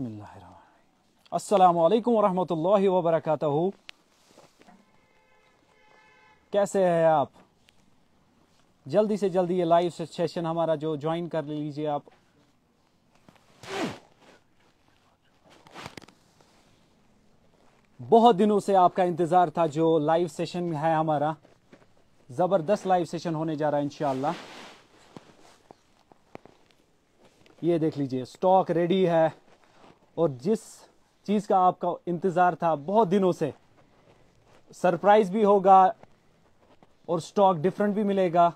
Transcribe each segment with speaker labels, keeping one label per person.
Speaker 1: अस्सलाम वालेकुम रहमतुल्लाहि कैसे हैं आप जल्दी से जल्दी ये लाइव सेशन हमारा जो ज्वाइन कर लीजिए आप बहुत दिनों से आपका इंतज़ार था जो लाइव सेशन है हमारा ज़बरदस्त लाइव सेशन होने जा रहा है इंशाल्लाह ये देख लीजिए स्टॉक रेडी है और जिस चीज़ का आपका इंतज़ार था बहुत दिनों से सरप्राइज़ भी होगा और स्टॉक डिफरेंट भी मिलेगा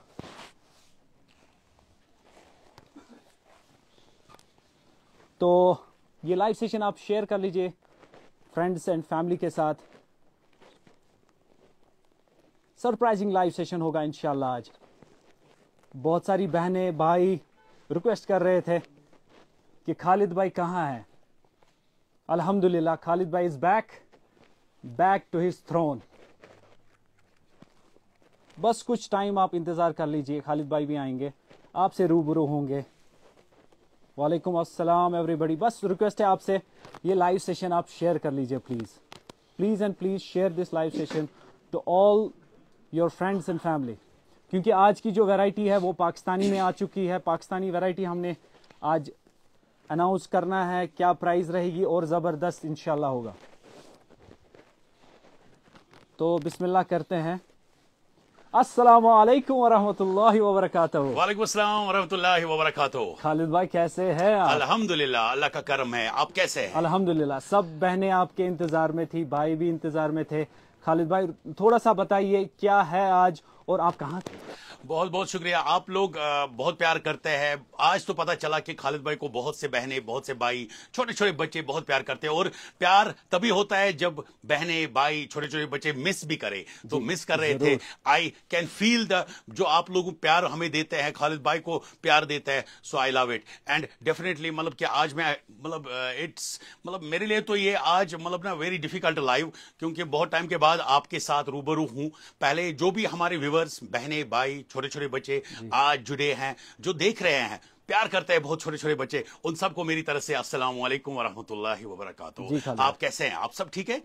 Speaker 1: तो ये लाइव सेशन आप शेयर कर लीजिए फ्रेंड्स एंड फैमिली के साथ सरप्राइजिंग लाइव सेशन होगा इंशाल्लाह आज बहुत सारी बहनें भाई रिक्वेस्ट कर रहे थे कि खालिद भाई कहाँ हैं Alhamdulillah, Khalid Bhai is back, back to his throne. बस कुछ टाइम आप इंतज़ार कर लीजिए खालिद भाई भी आएंगे आपसे रूबरू होंगे वालेकुम अस्सलाम एवरीबॉडी बस रिक्वेस्ट है आपसे ये लाइव सेशन आप शेयर कर लीजिए please please and please share this live session to all your friends and family क्योंकि आज की जो वैरायटी है वो पाकिस्तानी में आ चुकी है पाकिस्तानी वैरायटी हमने आज अनाउंस करना है क्या प्राइस रहेगी और ज़बरदस्त इंशाल्लाह होगा तो बिस्मिल्लाह करते हैं अस्सलाम वालेकुम वरहमतुल्लाहि वबरकातुहू
Speaker 2: वालेकुम अस्सलाम वरहमतुल्लाहि
Speaker 1: खालिद भाई कैसे हैं आप
Speaker 2: अल्हम्दुलिल्लाह अल्लाह का करम है आप कैसे हैं
Speaker 1: अल्हम्दुलिल्लाह सब बहनें आपके इंतजार में थी भाई भी इंतजार में थे खालिद भाई थोड़ा सा बताइए क्या है आज और आप कहाँ थे
Speaker 2: बहुत बहुत शुक्रिया आप लोग बहुत प्यार करते हैं आज तो पता चला कि खालिद भाई को बहुत से बहने बहुत से भाई छोटे छोटे बच्चे बहुत प्यार करते हैं और प्यार तभी होता है जब बहने भाई छोटे छोटे बच्चे मिस भी करे तो मिस कर रहे थे आई कैन फील द जो आप लोग प्यार हमें देते हैं खालिद भाई को प्यार देते हैं so I love it and definitely मतलब कि आज मैं मतलब इट्स मतलब मेरे लिए तो ये आज मतलब ना वेरी डिफिकल्ट लाइव क्योंकि बहुत टाइम के बाद आपके साथ रूबरू हूं पहले जो भी हमारे व्यूवर्स बहने भाई छोटे छोटे बच्चे आज जुड़े हैं जो देख रहे हैं प्यार करते हैं बहुत छोटे छोटे बच्चे उन सबको मेरी तरफ से असल वरहमत ला वरक आप कैसे हैं आप सब ठीक है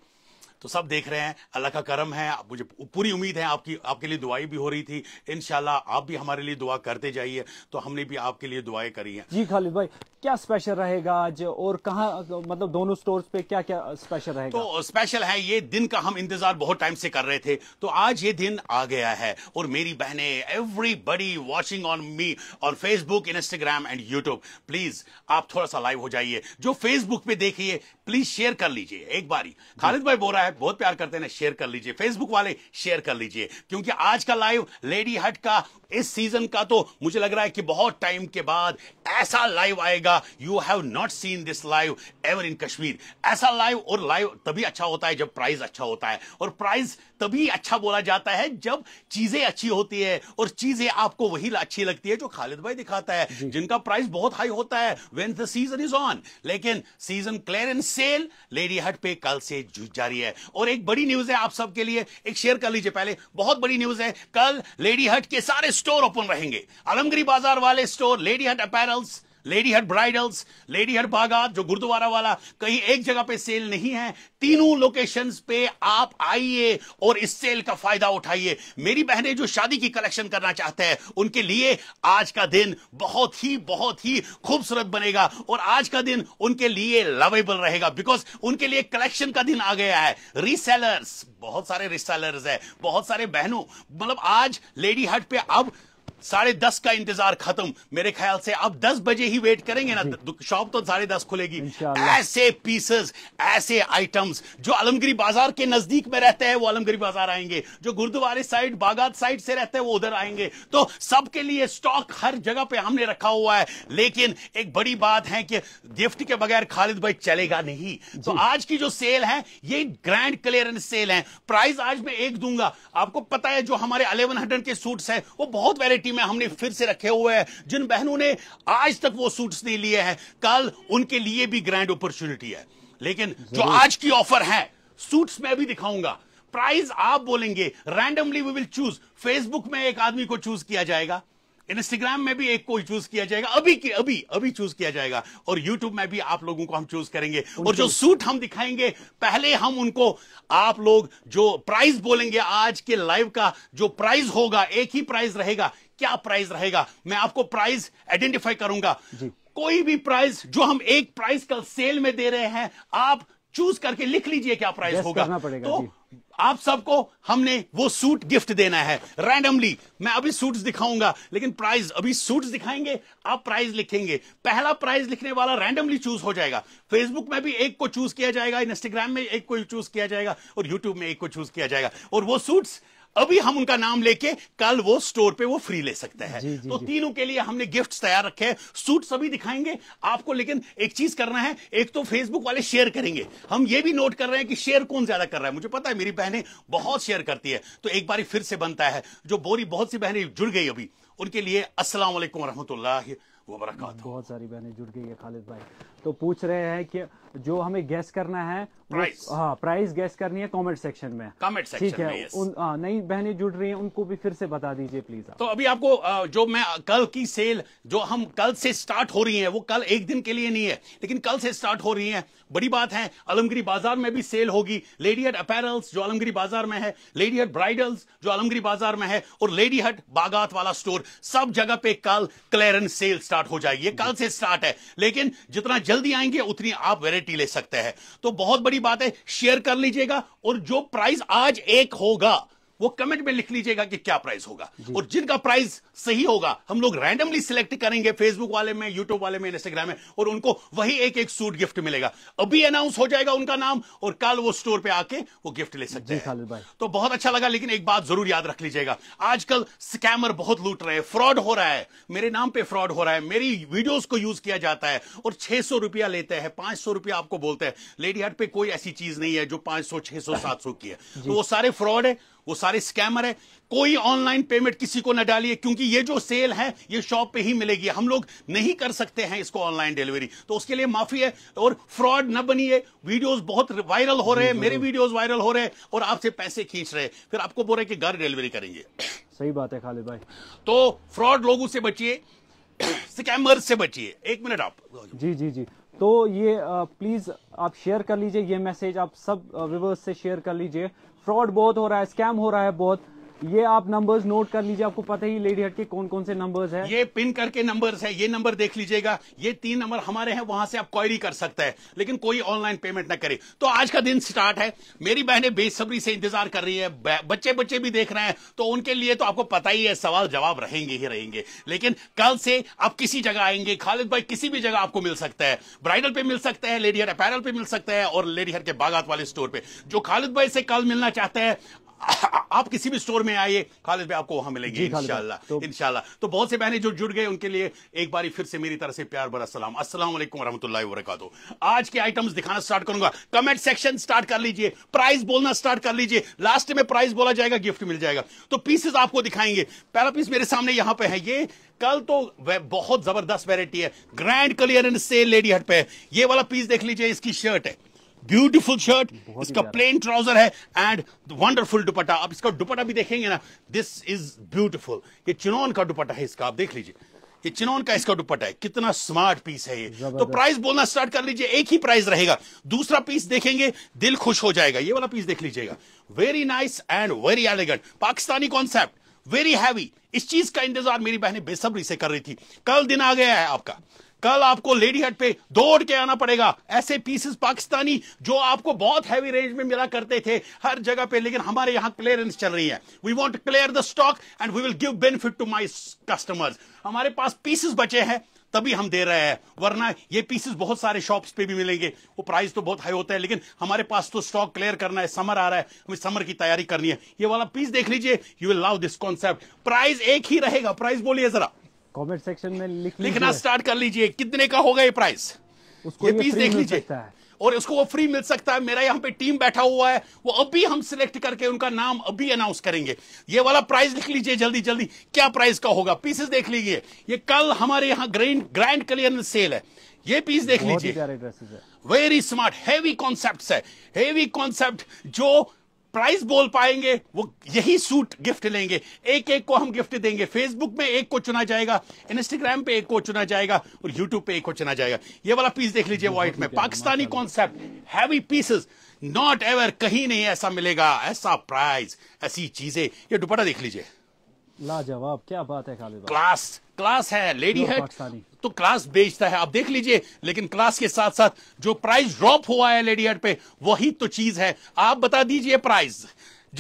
Speaker 2: तो सब देख रहे हैं अल्लाह का करम है मुझे पूरी उम्मीद है आपकी आपके लिए दुआई भी हो रही थी इन आप भी हमारे लिए दुआ करते जाइए तो हमने भी आपके लिए दुआएं करी है
Speaker 1: जी खालिद भाई क्या स्पेशल रहेगा आज और कहा मतलब दोनों स्टोर पे क्या क्या स्पेशल रहेगा
Speaker 2: तो स्पेशल है ये दिन का हम इंतजार बहुत टाइम से कर रहे थे तो आज ये दिन आ गया है और मेरी बहने everybody watching on me on Facebook Instagram and YouTube please आप थोड़ा सा लाइव हो जाइए जो फेसबुक पे देखिए प्लीज शेयर कर लीजिए एक बारी खालिद भाई बोल रहा है लाइव बहुत प्यार करते हैं शेयर कर लीजिए फेसबुक वाले शेयर कर लीजिए क्योंकि आज का लाइव लेडी हट का इस सीजन का तो मुझे लग रहा है कि बहुत टाइम के बाद ऐसा लाइव आएगा you have not seen this live ever in Kashmir ऐसा लाइव और लाइव तभी अच्छा होता है जब प्राइज अच्छा होता है और प्राइज तभी अच्छा बोला जाता है जब चीजें अच्छी होती है और चीजें आपको वही अच्छी लगती है जो खालिद भाई दिखाता है जिनका प्राइस बहुत हाई होता है when the season is on लेकिन सीजन क्लियरेंस सेल लेडी हट पे कल से जारी है और एक बड़ी न्यूज है आप सबके लिए एक शेयर कर लीजिए पहले बहुत बड़ी न्यूज है कल लेडी हट के सारे स्टोर ओपन रहेंगे आलमगिरी बाजार वाले store lady hut apparels lady hut bridals lady hut बागात जो गुरुद्वारा वाला कहीं एक जगह पे सेल नहीं है तीनों लोकेशंस पे आप आइए और इस सेल का फायदा उठाइए मेरी बहनें जो शादी की कलेक्शन करना चाहते हैं उनके लिए आज का दिन बहुत ही बहुत ही खूबसूरत बनेगा और आज का दिन उनके लिए लवेबल रहेगा बिकॉज उनके लिए कलेक्शन का दिन आ गया है रीसेलर्स बहुत सारे रिसेलर्स है बहुत सारे बहनों मतलब आज लेडी हट पे अब साढ़े दस का इंतजार खत्म मेरे ख्याल से आप दस बजे ही वेट करेंगे ना शॉप तो साढ़े दस खुलेगी ऐसे पीसेस ऐसे आइटम्स जो आलमगिरी बाजार के नजदीक में रहते हैं वो आलमगिरी बाजार आएंगे जो गुरुद्वारे साइड बागात साइड से रहते हैं वो उधर आएंगे तो सबके लिए स्टॉक हर जगह पे हमने रखा हुआ है लेकिन एक बड़ी बात है कि गिफ्ट के बगैर खालिद भाई चलेगा नहीं तो आज की जो सेल है ये ग्रैंड क्लियरेंस सेल है प्राइस आज मैं एक दूंगा आपको पता है जो हमारे अलेवन के सूट है वो बहुत वेराइटी में हमने फिर से रखे हुए हैं जिन बहनों ने आज तक वो सूट्स नहीं लिए हैं कल उनके लिए भी ग्रैंड अपॉर्चुनिटी है लेकिन जो आज की ऑफर है सूट्स में भी दिखाऊंगा प्राइस आप बोलेंगे randomly we will choose Facebook में एक आदमी को चूज किया जाएगा इंस्टाग्राम में भी एक को चूज किया जाएगा अभी के अभी अभी चूज किया जाएगा और यूट्यूब में भी आप लोगों को हम चूज करेंगे और जो सूट हम दिखाएंगे पहले हम उनको आप लोग जो प्राइस बोलेंगे आज के लाइव का जो प्राइस होगा एक ही प्राइस रहेगा क्या प्राइस रहेगा मैं आपको प्राइस आइडेंटिफाई करूंगा कोई भी प्राइस जो हम एक प्राइस कल सेल में दे रहे हैं आप चूज करके लिख लीजिए क्या प्राइस होगा तो आप सबको हमने वो सूट गिफ्ट देना है रैंडमली मैं अभी सूट्स दिखाऊंगा लेकिन प्राइज अभी सूट्स दिखाएंगे आप प्राइज लिखेंगे पहला प्राइज लिखने वाला रैंडमली चूज हो जाएगा फेसबुक में भी एक को चूज किया जाएगा इंस्टाग्राम में एक को चूज किया जाएगा और यूट्यूब में एक को चूज किया जाएगा और वो सूट्स अभी हम उनका नाम लेके कल वो स्टोर पे वो फ्री ले सकते हैं तो जी, तीनों के लिए हमने गिफ्ट तैयार रखे हैं सूट सभी दिखाएंगे आपको लेकिन एक चीज करना है एक तो फेसबुक वाले शेयर करेंगे हम ये भी नोट कर रहे हैं कि शेयर कौन ज्यादा कर रहा है मुझे पता है मेरी बहनें बहुत शेयर करती है तो एक बार फिर से बनता है जो बोरी बहुत सी बहनें जुड़ गई अभी उनके लिए असलामकुम वरहमतुल्लाह वरक
Speaker 1: बहुत सारी बहनें जुड़ गई है खालिद भाई तो पूछ रहे हैं कि जो हमें गैस करना है प्राइस हाँ, गैस करनी है कमेंट सेक्शन में कमेंट सेक्शन ठीक है उन आ, हाँ, नई बहनें जुड़ रही हैं उनको भी फिर से बता दीजिए प्लीज
Speaker 2: तो अभी आपको जो मैं कल की सेल जो हम कल से स्टार्ट हो रही है वो कल एक दिन के लिए नहीं है लेकिन कल से स्टार्ट हो रही है बड़ी बात है आलमगिरी बाजार में भी सेल होगी लेडी हट अपैरल्स जो आलमगिरी बाजार में है लेडी हट ब्राइडल्स जो आलमगिरी बाजार में है और लेडी हट बागात वाला स्टोर सब जगह पे कल क्लेरेंस सेल स्टार्ट हो जाएगी कल से स्टार्ट है लेकिन जितना जल्दी आएंगे उतनी आप वेराइटी सिक्योरिटी ले सकते हैं तो बहुत बड़ी बात है शेयर कर लीजिएगा और जो प्राइस आज एक होगा वो कमेंट में लिख लीजिएगा कि क्या प्राइस होगा और जिनका प्राइस सही होगा हम लोग रैंडमली सिलेक्ट करेंगे फेसबुक वाले में यूट्यूब वाले में इंस्टाग्राम में और उनको वही एक एक सूट गिफ्ट मिलेगा अभी अनाउंस हो जाएगा उनका नाम और कल वो स्टोर पे आके वो गिफ्ट ले सकते हैं तो बहुत अच्छा लगा लेकिन एक बात जरूर याद रख लीजिएगा आजकल स्कैमर बहुत लूट रहे हैं फ्रॉड हो रहा है मेरे नाम पे फ्रॉड हो रहा है मेरी वीडियो को यूज किया जाता है और छह सौ रुपया लेते हैं पांच सौ रुपया आपको बोलते हैं लेडी हार्ट पे कोई ऐसी चीज नहीं है जो पांच सौ छह सौ सात सौ की है तो वो सारे फ्रॉड है वो सारे स्कैमर है कोई ऑनलाइन पेमेंट किसी को ना डालिए क्योंकि ये जो सेल है ये शॉप पे ही मिलेगी हम लोग नहीं कर सकते हैं इसको ऑनलाइन डिलीवरी तो उसके लिए माफी है और फ्रॉड न बनिए वीडियोस बहुत वायरल हो रहे हैं मेरे वीडियोस वायरल हो रहे हैं और आपसे पैसे खींच रहे फिर आपको बोल रहे कि घर डिलीवरी करेंगे
Speaker 1: सही बात है खालिद भाई
Speaker 2: तो फ्रॉड लोगों से बचिए स्कैमर से बचिए एक मिनट आप
Speaker 1: जी जी जी तो ये प्लीज आप शेयर कर लीजिए ये मैसेज आप सब व्यूवर्स से शेयर कर लीजिए फ्रॉड बहुत हो रहा है स्कैम हो रहा है बहुत ये आप नंबर्स नोट कर लीजिए आपको पता ही लेडी हट के कौन कौन से
Speaker 2: नंबर्स है ये पिन करके नंबर्स है ये नंबर देख लीजिएगा ये तीन नंबर हमारे हैं वहां से आप क्वारी कर सकते हैं लेकिन कोई ऑनलाइन पेमेंट ना करे तो आज का दिन स्टार्ट है मेरी बहनें बेसब्री से इंतजार कर रही है बच्चे बच्चे भी देख रहे हैं तो उनके लिए तो आपको पता ही है सवाल जवाब रहेंगे ही रहेंगे लेकिन कल से आप किसी जगह आएंगे खालिद भाई किसी भी जगह आपको मिल सकता है ब्राइडल पे मिल सकता है लेडी हट अपैरल पे मिल सकता है और लेडी हट के बागात वाले स्टोर पे जो खालिद भाई से कल मिलना चाहते हैं आप किसी भी स्टोर में आइए खालिद भाई आपको वहां मिलेंगे इनशाला तो, इनशाला तो बहुत से बहने जो जुड़ गए उनके लिए एक बार फिर से मेरी तरह से प्यार भरा सलाम असलम वरहमतुल्ला वरक आज के आइटम्स दिखाना स्टार्ट करूंगा कमेंट सेक्शन स्टार्ट कर लीजिए प्राइस बोलना स्टार्ट कर लीजिए लास्ट में प्राइस बोला जाएगा गिफ्ट मिल जाएगा तो पीसेस आपको दिखाएंगे पहला पीस मेरे सामने यहां पे है ये कल तो बहुत जबरदस्त वेरायटी है ग्रैंड क्लियरेंस सेल लेडी हट पे ये वाला पीस देख लीजिए इसकी शर्ट है ब्यूटीफुल शर्ट इसका प्लेन ट्राउजर है एंड वंडरफुल दुपट्टा आप इसका दुपट्टा भी देखेंगे ना दिस इज ब्यूटीफुल ये चिनौन का दुपट्टा है इसका आप देख लीजिए ये चिनौन का इसका दुपट्टा है कितना स्मार्ट पीस है ये तो प्राइस बोलना स्टार्ट कर लीजिए एक ही प्राइस रहेगा दूसरा पीस देखेंगे दिल खुश हो जाएगा ये वाला पीस देख लीजिएगा very nice and very elegant Pakistani concept very heavy इस चीज का इंतजार मेरी बहनें बेसब्री से कर रही थी कल दिन आ गया है आपका कल आपको लेडी हट पे दौड़ के आना पड़ेगा ऐसे पीसेस पाकिस्तानी जो आपको बहुत हैवी रेंज में मिला करते थे हर जगह पे लेकिन हमारे यहां क्लियरेंस चल रही है we want clear the stock and we will give benefit to my customers हमारे पास पीसेस बचे हैं तभी हम दे रहे हैं वरना ये पीसेस बहुत सारे शॉप्स पे भी मिलेंगे वो प्राइस तो बहुत हाई होता है लेकिन हमारे पास तो स्टॉक क्लियर करना है समर आ रहा है हमें समर की तैयारी करनी है ये वाला पीस देख लीजिए you will love this concept price एक ही रहेगा प्राइस बोलिए जरा कमेंट सेक्शन में लिख लिखना स्टार्ट कर लीजिए कितने का होगा ये प्राइस उसको ये, ये पीस देख लीजिए और उसको वो फ्री मिल सकता है मेरा यहाँ पे टीम बैठा हुआ है वो अभी हम सिलेक्ट करके उनका नाम अभी अनाउंस करेंगे ये वाला प्राइस लिख लीजिए जल्दी जल्दी क्या प्राइस का होगा पीसेस देख लीजिए ये कल हमारे यहाँ ग्रैंड ग्रैंड क्लियर सेल है ये पीस देख लीजिए वेरी स्मार्ट हैवी कॉन्सेप्ट है हेवी कॉन्सेप्ट जो प्राइस बोल पाएंगे वो यही सूट गिफ्ट लेंगे एक एक को हम गिफ्ट देंगे फेसबुक में एक को चुना जाएगा इंस्टाग्राम पे एक को चुना जाएगा और यूट्यूब पे एक को चुना जाएगा ये वाला पीस देख लीजिए व्हाइट में Pakistani concept heavy pieces not ever कहीं नहीं ऐसा मिलेगा ऐसा प्राइस ऐसी चीजें ये दुपट्टा देख लीजिए
Speaker 1: लाजवाब क्या बात है क्लास
Speaker 2: क्लास है लेडी है तो क्लास बेचता है आप देख लीजिए लेकिन क्लास के साथ साथ जो प्राइस ड्रॉप हुआ है लेडीहट पे वही तो चीज है आप बता दीजिए प्राइस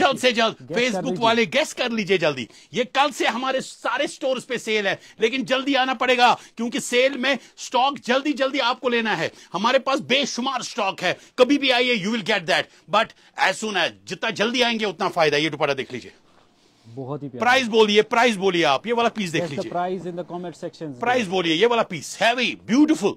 Speaker 2: जल्द से जल्द फेसबुक वाले गैस कर लीजिए जल्दी ये कल से हमारे सारे स्टोर्स पे सेल है लेकिन जल्दी आना पड़ेगा क्योंकि सेल में स्टॉक जल्दी जल्दी आपको लेना है हमारे पास बेशुमार स्टॉक है कभी भी आइए you will get that but as soon as जितना जल्दी आएंगे उतना फायदा ये दोबारा देख लीजिए बहुत ही प्राइस बोलिए प्राइस बोलिए आप ये वाला पीस देख लीजिए
Speaker 1: price in the comment section
Speaker 2: price बोलिए ये वाला piece heavy beautiful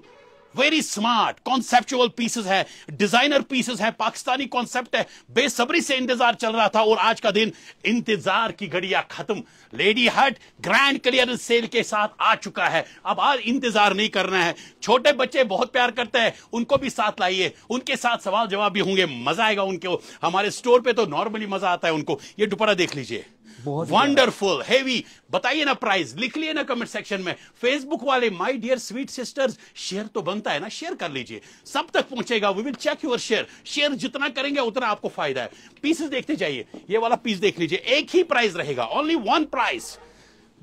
Speaker 2: very smart conceptual pieces है डिजाइनर पीसेस है पाकिस्तानी कॉन्सेप्ट है बेसब्री से इंतजार चल रहा था और आज का दिन इंतजार की घड़िया खत्म लेडी हट ग्रैंड क्लियर सेल के साथ आ चुका है अब आज इंतजार नहीं करना है छोटे बच्चे बहुत प्यार करते हैं उनको भी साथ लाइए उनके साथ सवाल जवाब भी होंगे मजा आएगा उनको हमारे स्टोर पे तो नॉर्मली मजा आता है उनको ये दुपहरा देख लीजिए
Speaker 1: वंडरफुल
Speaker 2: हैवी बताइए ना प्राइस लिख लिए ना कमेंट सेक्शन में फेसबुक वाले my dear sweet sisters share तो बनता है ना शेयर कर लीजिए सब तक पहुंचेगा we will check your share share जितना करेंगे उतना आपको फायदा है पीसेस देखते जाइए ये वाला पीस देख लीजिए एक ही प्राइस रहेगा ओनली वन प्राइस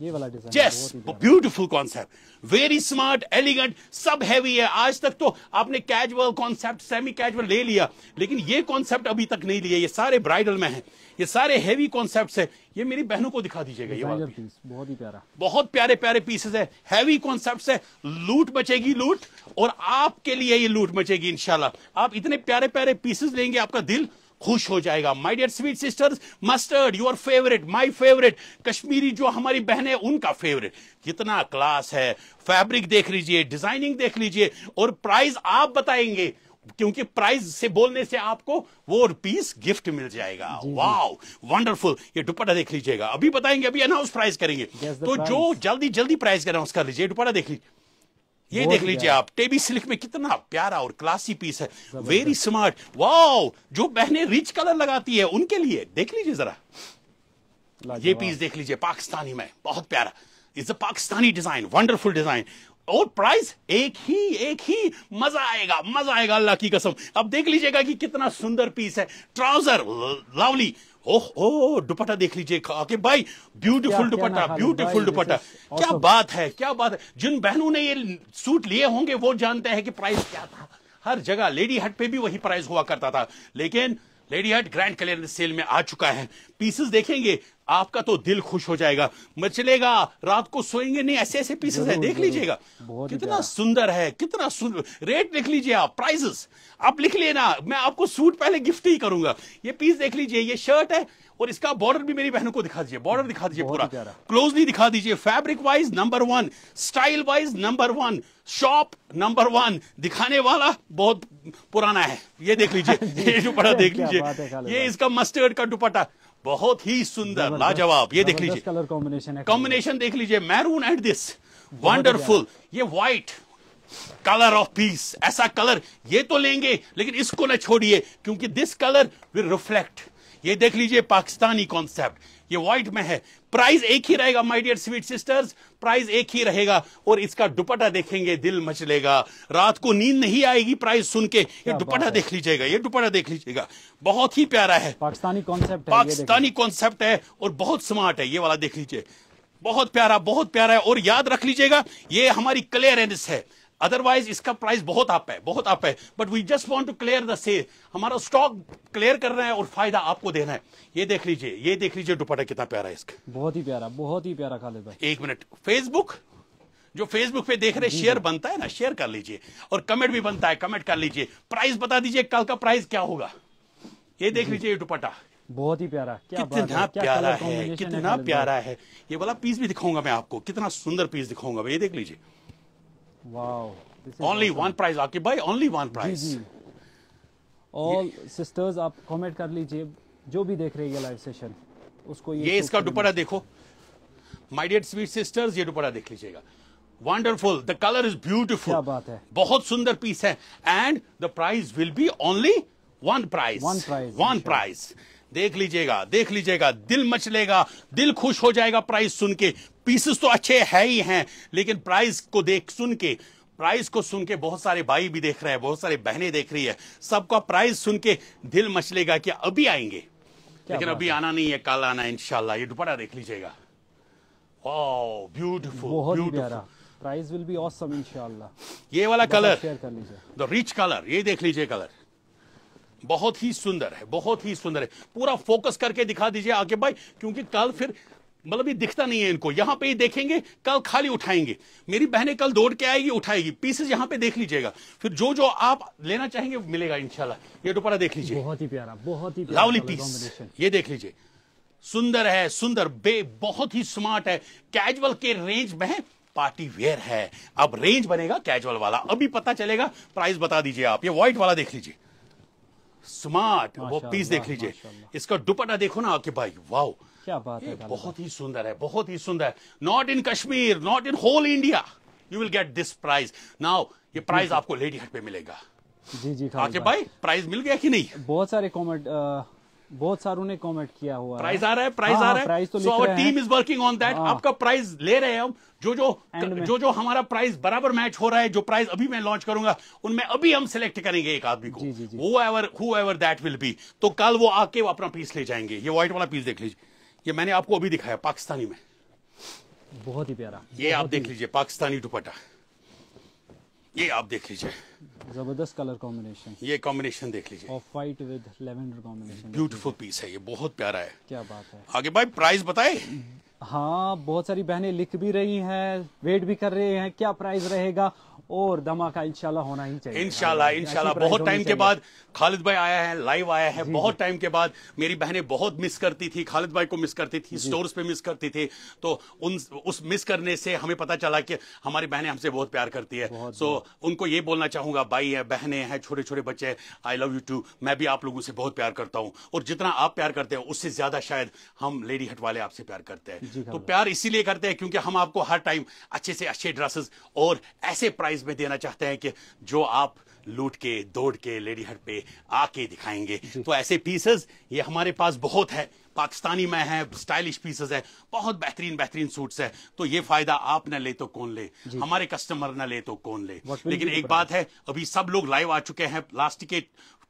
Speaker 2: ये वाला design yes beautiful concept very smart elegant सब हैवी है आज तक तो आपने कैजुअल कॉन्सेप्ट सेमी कैजुअल ले लिया लेकिन ये कॉन्सेप्ट अभी तक नहीं लिया ये सारे ब्राइडल में है ये सारे हैवी कॉन्सेप्ट है ये मेरी बहनों को दिखा दीजिएगा ये पीस बहुत ही प्यारा बहुत प्यारे प्यारे पीसेस है हैवी कॉन्सेप्ट है लूट बचेगी लूट और आपके लिए ये लूट बचेगी इनशाला आप इतने प्यारे प्यारे पीसेस लेंगे आपका दिल खुश हो जाएगा my dear sweet sisters mustard your favourite my favourite Kashmiri जो हमारी बहन है उनका फेवरेट कितना क्लास है फैब्रिक देख लीजिए डिजाइनिंग देख लीजिए और प्राइस आप बताएंगे क्योंकि प्राइस से बोलने से आपको वो पीस गिफ्ट मिल जाएगा वाओ वंडरफुल ये दुपट्टा देख लीजिएगा अभी बताएंगे अभी अनाउंस प्राइस करेंगे तो price. जो जल्दी जल्दी प्राइस अनाउंस कर लीजिए दुपट्टा देख लीजिए ये देख लीजिए आप टेबी सिल्क में कितना प्यारा और क्लासी पीस है वेरी स्मार्ट वाओ जो बहने रिच कलर लगाती है उनके लिए देख लीजिए जरा ये पीस देख लीजिए पाकिस्तानी में बहुत प्यारा is a Pakistani design wonderful design और प्राइस एक ही एक ही मजा आएगा मजा आएगा अल्लाह की कसम अब देख लीजिएगा कि कितना सुंदर पीस है ट्राउजर लवली ओह ओ दुपट्टा देख लीजिए के भाई ब्यूटीफुल दुपट्टा ब्यूटीफुल तो दुपट्टा क्या बात है क्या बात है जिन बहनों ने ये सूट लिए होंगे वो जानते हैं कि प्राइस क्या था हर जगह लेडी हट पे भी वही प्राइस हुआ करता था लेकिन लेडी हट ग्रैंड कलेर सेल में आ चुका है पीसेस देखेंगे आपका तो दिल खुश हो जाएगा मचलेगा रात को सोएंगे नहीं ऐसे ऐसे पीसेस है देख लीजिएगा कितना सुंदर है कितना सुंदर रेट लिख लीजिए आप प्राइसेस आप लिख लेना मैं आपको सूट पहले गिफ्ट ही करूंगा ये पीस देख लीजिए ये शर्ट है और इसका बॉर्डर भी मेरी बहनों को दिखा दीजिए बॉर्डर दिखा दीजिए पूरा क्लोजली दिखा दीजिए fabric wise number one style wise number one shop number one दिखाने वाला बहुत पुराना है ये देख लीजिए ये दुपट्टा देख लीजिए ये इसका मस्टर्ड का दुपट्टा बहुत ही सुंदर लाजवाब ये देख लीजिए
Speaker 1: कलर कॉम्बिनेशन है
Speaker 2: कॉम्बिनेशन देख लीजिए मैरून एंड दिस वंडरफुल ये व्हाइट कलर ऑफ पीस ऐसा कलर ये तो लेंगे लेकिन इसको ना छोड़िए क्योंकि दिस कलर विल रिफ्लेक्ट ये देख लीजिए पाकिस्तानी कॉन्सेप्ट ये व्हाइट में है प्राइस एक ही रहेगा my dear sweet sisters price एक ही रहेगा और इसका दुपट्टा देखेंगे दिल मचलेगा रात को नींद नहीं आएगी प्राइस सुन के ये दुपट्टा देख लीजिएगा ये दुपट्टा देख लीजिएगा बहुत ही प्यारा है पाकिस्तानी कॉन्सेप्ट पाकिस्तानी कॉन्सेप्ट है और बहुत स्मार्ट है ये वाला देख लीजिए बहुत प्यारा बहुत प्यारा है और याद रख लीजिएगा ये हमारी क्लियरेंस है अदरवाइज इसका प्राइस बहुत अप है बहुत अप है but we just want to clear the sale हमारा स्टॉक क्लियर कर रहे हैं और फायदा आपको देना है ये देख लीजिए ये देख लीजिए दुपट्टा कितना प्यारा है इसका
Speaker 1: बहुत ही प्यारा बहुत ही प्यारा खालिद भाई
Speaker 2: एक मिनट फेसबुक जो फेसबुक पे देख रहे शेयर बनता है ना शेयर कर लीजिए और कमेंट भी बनता है कमेंट कर लीजिए प्राइस बता दीजिए कल का प्राइस क्या होगा ये देख लीजिए ये दुपट्टा बहुत ही प्यारा क्या कितना प्यारा है कितना प्यारा है ये वाला पीस भी दिखाऊंगा मैं आपको कितना सुंदर पीस दिखाऊंगा ये देख लीजिए Wow. Only awesome. one prize, Akib bhai, only one prize.
Speaker 1: All sisters आप कमेंट कर लीजिए जो भी देख रही है लाइव सेशन उसको ये, ये इसका दुपट्टा देखो
Speaker 2: माय डियर स्वीट सिस्टर्स ये दुपट्टा देख लीजिएगा wonderful the colour is beautiful क्या बात है बहुत सुंदर पीस है and the price will be only one price one price one price देख लीजिएगा देख लीजिएगा दिल मचलेगा दिल खुश हो जाएगा प्राइस सुन के पीसेस तो अच्छे है ही हैं लेकिन प्राइस को देख सुन के प्राइस को सुन के बहुत सारे भाई भी देख रहे हैं बहुत सारे बहनें देख रही है सबका प्राइस सुन के दिल मचलेगा कि अभी आएंगे लेकिन अभी आना नहीं है कल आना इंशाल्लाह ये दुपट्टा देख लीजिएगा beautiful
Speaker 1: price will be awesome इंशाल्लाह ये वाला कलर कर
Speaker 2: द रिच कलर ये देख लीजिए कलर बहुत ही सुंदर है बहुत ही सुंदर है पूरा फोकस करके दिखा दीजिए आगे भाई क्योंकि कल फिर मतलब ये दिखता नहीं है इनको यहां पे ही देखेंगे कल खाली उठाएंगे मेरी बहनें कल दौड़ के आएगी उठाएगी पीसेस यहाँ पे देख लीजिएगा फिर जो जो आप लेना चाहेंगे मिलेगा इंशाल्लाह ये दोबारा देख लीजिए बहुत ही प्यारा बहुत ही लवली पीस ये देख लीजिए सुंदर है सुंदर बे बहुत ही स्मार्ट है कैजुअल के रेंज में पार्टी वेयर है अब रेंज बनेगा कैजुअल वाला अभी पता चलेगा प्राइस बता दीजिए आप ये व्हाइट वाला देख लीजिए स्मार्ट वो पीस देख लीजिए इसका दुपट्टा देखो ना आपके भाई वाह क्या बात है बहुत ही सुंदर है बहुत ही सुंदर not in Kashmir not in whole India you will get this prize now ये प्राइज आपको लेडी हट पे मिलेगा जी जी आके भाई प्राइज मिल
Speaker 1: गया कि नहीं बहुत सारे कॉमेंट बहुत सारों ने कमेंट किया हुआ
Speaker 2: प्राइस आ रहा है प्राइस हाँ, आ हाँ, रहा है so our team is working on that आपका प्राइस ले रहे हैं हम जो जो जो जो हमारा प्राइस बराबर मैच हो रहा है जो प्राइस अभी मैं लॉन्च करूंगा उनमें अभी हम सिलेक्ट करेंगे एक आदमी को whoever whoever that will be तो कल वो आके वो अपना पीस ले जाएंगे ये व्हाइट वाला पीस देख लीजिए ये मैंने आपको अभी दिखाया पाकिस्तानी में बहुत ही प्यारा ये आप देख लीजिए पाकिस्तानी दुपट्टा ये आप देख लीजिए
Speaker 1: जबरदस्त कलर
Speaker 2: कॉम्बिनेशन ये कॉम्बिनेशन देख लीजिए
Speaker 1: off white with lavender combination
Speaker 2: beautiful piece है ये बहुत प्यारा है क्या बात है आगे भाई प्राइस बताए
Speaker 1: हाँ बहुत सारी बहनें लिख भी रही हैं वेट भी कर रहे हैं क्या प्राइस रहेगा और धमाका इंशाल्लाह होना ही चाहिए इंशाल्लाह इंशाल्लाह बहुत टाइम के बाद
Speaker 2: खालिद भाई आया है लाइव आया है बहुत टाइम के बाद मेरी बहनें बहुत मिस करती थी खालिद भाई को मिस करती थी स्टोर्स पे मिस करती थी तो उन उस मिस करने से हमें पता चला कि हमारी बहनें हमसे बहुत प्यार करती है सो उनको ये बोलना चाहूंगा भाई है बहने हैं छोटे छोटे बच्चे आई लव यू टू मैं भी आप लोगों से बहुत प्यार करता हूँ और जितना आप प्यार करते हैं उससे ज्यादा शायद हम लेडी हट वाले आपसे प्यार करते हैं तो प्यार इसीलिए करते हैं क्योंकि हम आपको हर टाइम अच्छे से अच्छे ड्रेसेस और ऐसे प्राइस प्राइज में देना चाहते हैं कि जो आप लूट के दौड़ के लेडी हट पे आके दिखाएंगे तो ऐसे पीसेस ये हमारे पास बहुत है पाकिस्तानी में है स्टाइलिश पीसेस है बहुत बेहतरीन बेहतरीन सूट्स है तो ये फायदा आप ना ले तो कौन ले हमारे कस्टमर ना ले तो कौन ले लेकिन एक बात है अभी सब लोग लाइव आ चुके हैं लास्ट के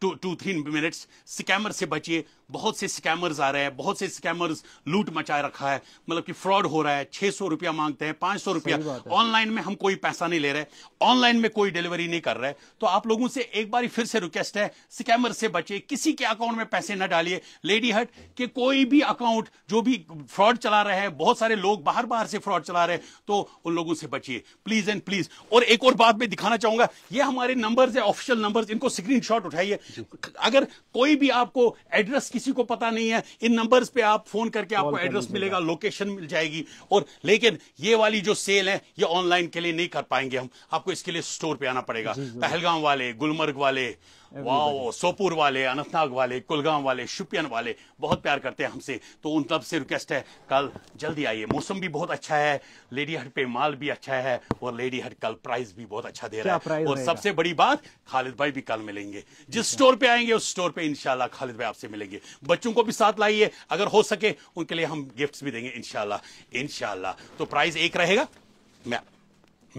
Speaker 2: two two three minutes scammer से बचिए बहुत से स्कैमर्स आ रहे हैं बहुत से स्कैमर्स लूट मचा रखा है मतलब कि फ्रॉड हो रहा है छह सौ रुपया मांगते हैं पांच सौ रुपया ऑनलाइन में हम कोई पैसा नहीं ले रहे ऑनलाइन में कोई डिलीवरी नहीं कर रहे तो आप लोगों से एक बार फिर से रिक्वेस्ट है स्कैमर से बचिए किसी के अकाउंट में पैसे न डालिए लेडी हट के कोई भी अकाउंट जो भी फ्रॉड चला रहे हैं बहुत सारे लोग बाहर बाहर से फ्रॉड चला रहे हैं तो उन लोगों से बचिए प्लीज एंड प्लीज और एक और बात मैं दिखाना चाहूंगा ये हमारे नंबर है ऑफिशियल नंबर इनको स्क्रीन उठाइए अगर कोई भी आपको एड्रेस किसी को पता नहीं है इन नंबर्स पे आप फोन करके आपको एड्रेस मिलेगा लोकेशन मिल जाएगी और लेकिन ये वाली जो सेल है ये ऑनलाइन के लिए नहीं कर पाएंगे हम आपको इसके लिए स्टोर पे आना पड़ेगा पहलगाम वाले गुलमर्ग वाले वाओ सोपुर वाले अनंतनाग वाले कुलगाम वाले शुपियन वाले बहुत प्यार करते हैं हमसे तो उन तब से रिक्वेस्ट है कल जल्दी आइए मौसम भी बहुत अच्छा है लेडी हट पे माल भी अच्छा है और लेडी हट कल प्राइस भी बहुत अच्छा दे रहा है और सबसे बड़ी बात खालिद भाई भी कल मिलेंगे जिस स्टोर अच्छा। पे आएंगे उस स्टोर पे इनशाला खालिद भाई आपसे मिलेंगे बच्चों को भी साथ लाइए अगर हो सके उनके लिए हम गिफ्ट भी देंगे इनशाला इनशाला तो प्राइज एक रहेगा मैं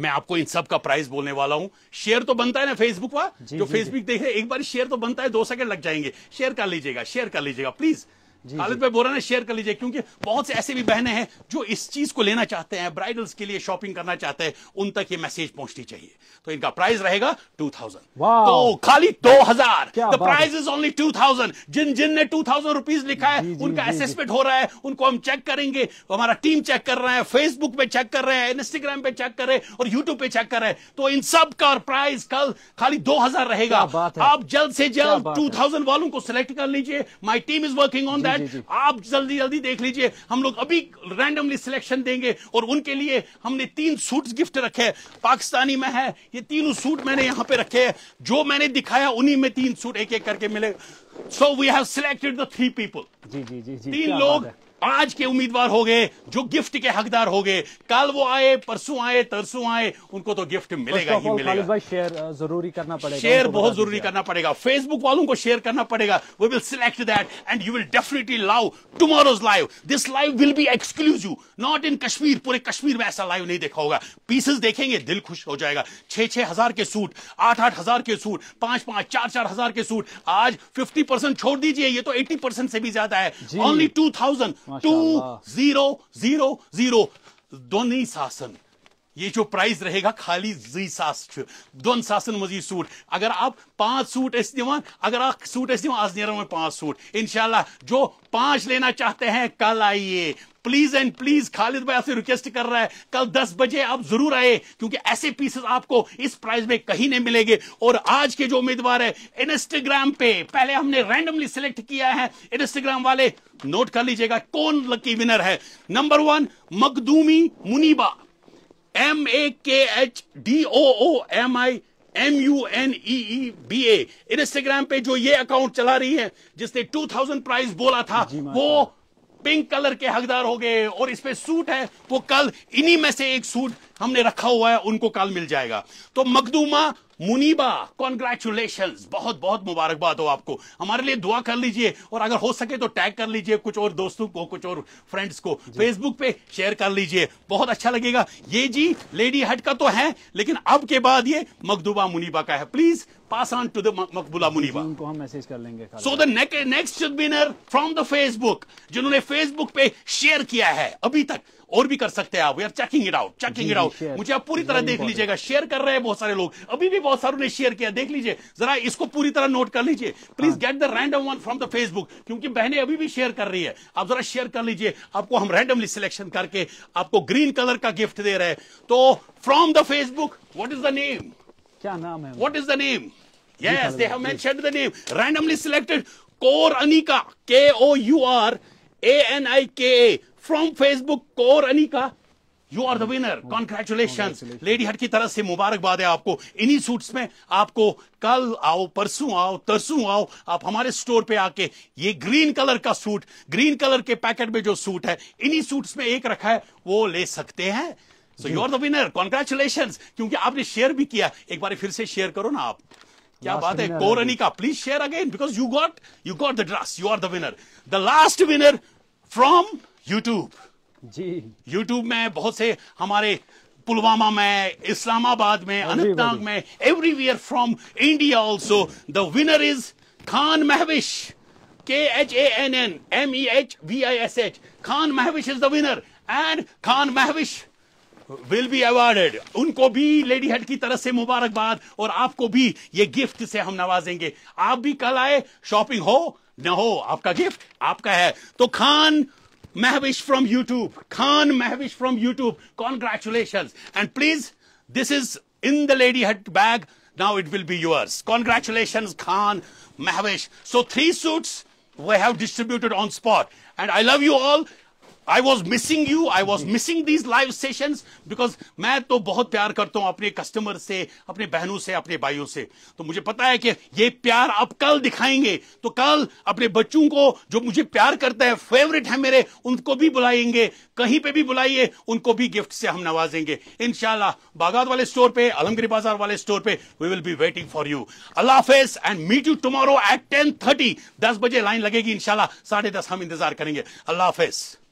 Speaker 2: मैं आपको इन सब का प्राइस बोलने वाला हूँ शेयर तो बनता है ना फेसबुक वा जो फेसबुक देखे एक बार शेयर तो बनता है दो सेकंड लग जाएंगे शेयर कर लीजिएगा शेयर कर लीजिएगा प्लीज खालिद भाई बोरा ने शेयर कर लीजिए क्योंकि बहुत से ऐसे भी बहने हैं जो इस चीज को लेना चाहते हैं ब्राइडल्स के लिए शॉपिंग करना चाहते हैं उन तक ये मैसेज पहुंचनी चाहिए तो इनका प्राइस रहेगा टू थाउजेंड तो खाली दो हजार the prize is only two thousand जिन जिन ने टू थाउजेंड रुपीज लिखा है जी, उनका असेसमेंट हो रहा है उनको हम चेक करेंगे हमारा टीम चेक कर रहा है फेसबुक पे चेक कर रहे हैं इंस्टाग्राम पे चेक कर रहे हैं और यूट्यूब पे चेक कर रहे हैं तो इन सब का प्राइस कल खाली दो हजार रहेगा आप जल्द से जल्द टू थाउजेंड वालों को सिलेक्ट कर लीजिए my team is working on that that आप जल्दी जल्दी देख लीजिए हम लोग अभी रैंडमली सिलेक्शन देंगे और उनके लिए हमने तीन सूट गिफ्ट रखे हैं पाकिस्तानी में है ये तीनों सूट मैंने यहाँ पे रखे हैं जो मैंने दिखाया उन्हीं में तीन सूट एक एक करके मिले so we have selected the three people
Speaker 1: जी जी जी, जी तीन लोग
Speaker 2: आज के उम्मीदवार हो गए जो गिफ्ट के हकदार हो गए कल वो आए परसों आए तरसों आए उनको तो गिफ्ट मिलेगा ही मिलेगा
Speaker 1: शेयर uh, जरूरी करना पड़ेगा शेयर बहुत
Speaker 2: जरूरी करना पड़ेगा फेसबुक वालों को शेयर करना पड़ेगा we will select that and you will definitely love tomorrow's live this live will be exclusive not in Kashmir पूरे कश्मीर में ऐसा लाइव नहीं देखा होगा पीसेस देखेंगे दिल खुश हो जाएगा छह छह हजार के सूट आठ आठ हजार के सूट पांच पांच चार चार हजार के सूट आज फिफ्टी परसेंट छोड़ दीजिए ये तो एट्टी परसेंट से भी ज्यादा है only two thousand two zero zero zero ध्वनि शासन ये जो प्राइस रहेगा खाली जी सास दोन सासन मजी सूट अगर आप पांच सूट ऐसे दिवान अगर आप सूट ऐसे दिवान आज नेरन पांच सूट इनशाला जो पांच लेना चाहते हैं कल आइए प्लीज एंड प्लीज खालिद भाई आपसे रिक्वेस्ट कर रहा है कल 10 बजे आप जरूर आए क्योंकि ऐसे पीसेस आपको इस प्राइस में कहीं नहीं मिलेंगे और आज के जो उम्मीदवार है इंस्टाग्राम पे पहले हमने रैंडमली सिलेक्ट किया है इंस्टाग्राम वाले नोट कर लीजिएगा कौन लकी विनर है number one Makhdoomi Muniba M A K H D O O M I M U N E B A Instagram पे जो ये अकाउंट चला रही है जिसने 2000 प्राइस बोला था वो पिंक कलर के हकदार हो गए और इस पे सूट है वो कल इन्हीं में से एक सूट हमने रखा हुआ है उनको कल मिल जाएगा तो मखदूमा मुनीबा कॉन्ग्रेचुलेशन बहुत बहुत मुबारकबाद हो आपको हमारे लिए दुआ कर लीजिए और अगर हो सके तो टैग कर लीजिए कुछ और दोस्तों को कुछ और फ्रेंड्स को फेसबुक पे शेयर कर लीजिए बहुत अच्छा लगेगा ये जी लेडी हट का तो है लेकिन अब के बाद ये मकदूबा मुनीबा का है please pass on to the Maqbula Muniba उनको हम मैसेज कर लेंगे so the next winner from the Facebook जिन्होंने फेसबुक पे शेयर किया है अभी तक और भी कर सकते हैं आप we are checking it out checking it out मुझे आप पूरी तरह देख लीजिएगा शेयर कर रहे हैं बहुत सारे लोग अभी भी बहुत सारों ने शेयर किया देख लीजिए जरा इसको पूरी तरह नोट कर लीजिए please get the random one from the Facebook क्योंकि बहने अभी भी शेयर कर रही है आप जरा शेयर कर लीजिए आपको हम रैंडमली सिलेक्शन करके आपको ग्रीन कलर का गिफ्ट दे रहे हैं तो from the Facebook what is the name क्या नाम है what is the name yes they have mentioned the name randomly selected Kour Anika K O U R A N I K A from Facebook Kour Anika you are the winner congratulation Lady Hut की तरफ से मुबारकबाद है आपको इन्हीं सूट्स में आपको कल आओ परसों आओ तरसों आओ आप हमारे स्टोर पे आके ये ग्रीन कलर का सूट ग्रीन कलर के पैकेट में जो सूट है इन्हीं सूट्स में एक रखा है वो ले सकते हैं so you are the winner congratulation क्योंकि आपने शेयर भी किया एक बार फिर से शेयर करो ना आप क्या बात है कोरनी का please share again because you got you got the draws you are the winner the last winner from YouTube जी यूट्यूब में बहुत से हमारे पुलवामा में इस्लामाबाद में हाँ अनंतनाग हाँ में everywhere from India also the winner is Khan Mahvish K H A N N M E H V I S H Khan Mahvish is the winner and Khan Mahvish will be awarded उनको भी लेडी हेड की तरफ से मुबारकबाद और आपको भी ये गिफ्ट से हम नवाजेंगे आप भी कल आए शॉपिंग हो न हो आपका गिफ्ट आपका है तो Khan Mahavish from YouTube. Khan Mahavish from YouTube. Congratulations. And please, this is in the lady head bag. Now it will be yours. Congratulations, Khan Mahavish. So three suits we have distributed on spot. And I love you all. I was missing you I was missing these live session because मैं तो बहुत प्यार करता हूं अपने customer से अपने बहनों से अपने भाइयों से तो मुझे पता है कि ये प्यार अब कल दिखाएंगे तो कल अपने बच्चों को जो मुझे प्यार करता है फेवरेट है मेरे उनको भी बुलाएंगे कहीं पे भी बुलाइए उनको भी गिफ्ट से हम नवाजेंगे इनशाला बागात वाले स्टोर पे अलमगिरी बाजार वाले स्टोर पे we will be waiting for you Allah and meet you tomorrow at ten thirty दस बजे लाइन लगेगी इनशाला साढ़े दस हम इंतजार करेंगे अल्लाह हाफिज